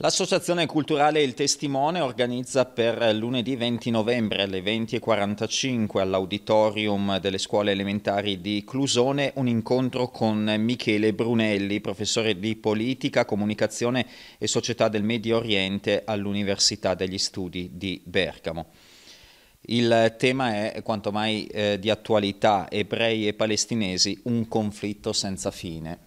L'Associazione Culturale Il Testimone organizza per lunedì 20 novembre alle 20.45 all'Auditorium delle Scuole Elementari di Clusone un incontro con Michele Brunelli, professore di Politica, Comunicazione e Società del Medio Oriente all'Università degli Studi di Bergamo. Il tema è quanto mai eh, di attualità, ebrei e palestinesi, un conflitto senza fine.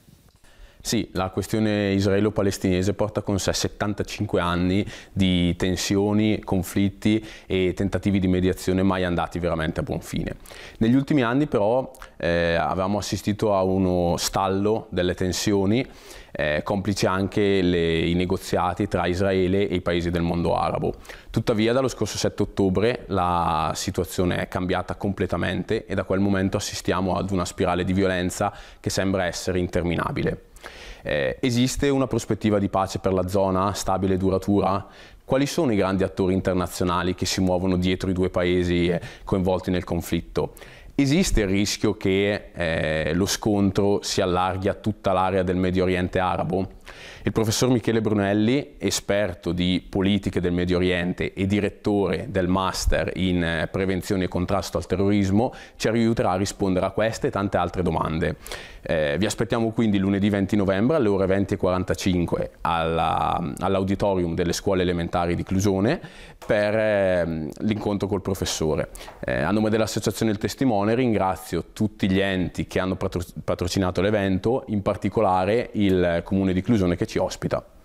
Sì, la questione israelo-palestinese porta con sé 75 anni di tensioni, conflitti e tentativi di mediazione mai andati veramente a buon fine. Negli ultimi anni però eh, avevamo assistito a uno stallo delle tensioni, eh, complice anche le, i negoziati tra Israele e i paesi del mondo arabo. Tuttavia dallo scorso 7 ottobre la situazione è cambiata completamente e da quel momento assistiamo ad una spirale di violenza che sembra essere interminabile. Eh, esiste una prospettiva di pace per la zona, stabile e duratura? Quali sono i grandi attori internazionali che si muovono dietro i due paesi eh, coinvolti nel conflitto? Esiste il rischio che eh, lo scontro si allarghi a tutta l'area del Medio Oriente arabo? Il professor Michele Brunelli, esperto di politiche del Medio Oriente e direttore del Master in eh, Prevenzione e Contrasto al Terrorismo, ci aiuterà a rispondere a queste e tante altre domande. Eh, vi aspettiamo quindi lunedì 20 novembre alle ore 20.45 all'auditorium delle scuole elementari di Clusone per eh, l'incontro col professore. Eh, a nome dell'Associazione Il Testimone ringrazio tutti gli enti che hanno patro patrocinato l'evento, in particolare il eh, Comune di Clusone Lombardo che ci ospita.